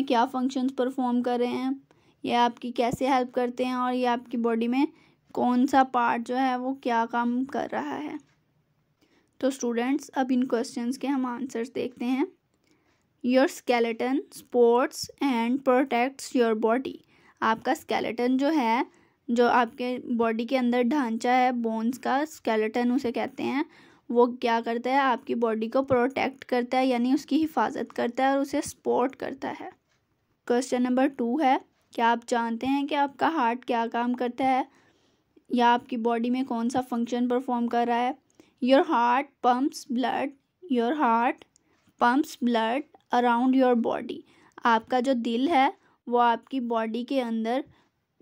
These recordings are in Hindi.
हैं क्या फंक्शंस परफॉर्म कर रहे हैं ये आपकी कैसे हेल्प करते हैं और ये आपकी बॉडी में कौन सा पार्ट जो है वो क्या काम कर रहा है तो स्टूडेंट्स अब इन क्वेश्चंस के हम आंसर्स देखते हैं your skeleton supports and protects your body आपका स्केलेटन जो है जो आपके बॉडी के अंदर ढांचा है बोन्स का स्केलेटन उसे कहते हैं वो क्या करता है आपकी बॉडी को प्रोटेक्ट करता है यानी उसकी हिफाजत करता है और उसे सपोर्ट करता है क्वेश्चन नंबर टू है क्या आप जानते हैं कि आपका हार्ट क्या काम करता है या आपकी बॉडी में कौन सा फंक्शन परफॉर्म कर रहा है your heart pumps blood your heart pumps blood around your body आपका जो दिल है वो आपकी बॉडी के अंदर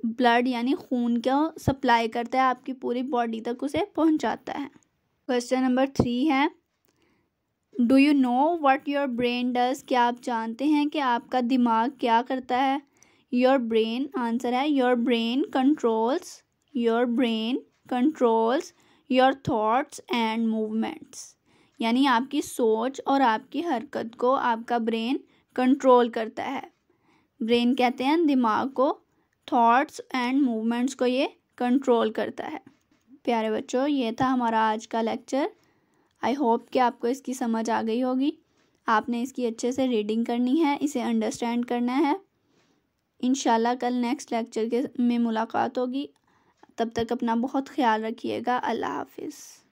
ब्लड यानी खून का सप्लाई करता है आपकी पूरी बॉडी तक उसे पहुंचाता है क्वेश्चन नंबर थ्री है do you know what your brain does क्या आप जानते हैं कि आपका दिमाग क्या करता है योर ब्रेन आंसर है your brain controls your brain controls your thoughts and movements यानी आपकी सोच और आपकी हरकत को आपका ब्रेन कंट्रोल करता है ब्रेन कहते हैं दिमाग को थॉट्स एंड मूवमेंट्स को ये कंट्रोल करता है प्यारे बच्चों ये था हमारा आज का लेक्चर आई होप कि आपको इसकी समझ आ गई होगी आपने इसकी अच्छे से रीडिंग करनी है इसे अंडरस्टैंड करना है इन कल नेक्स्ट लेक्चर के में मुलाकात होगी तब तक अपना बहुत ख्याल रखिएगा अल्लाह हाफिज़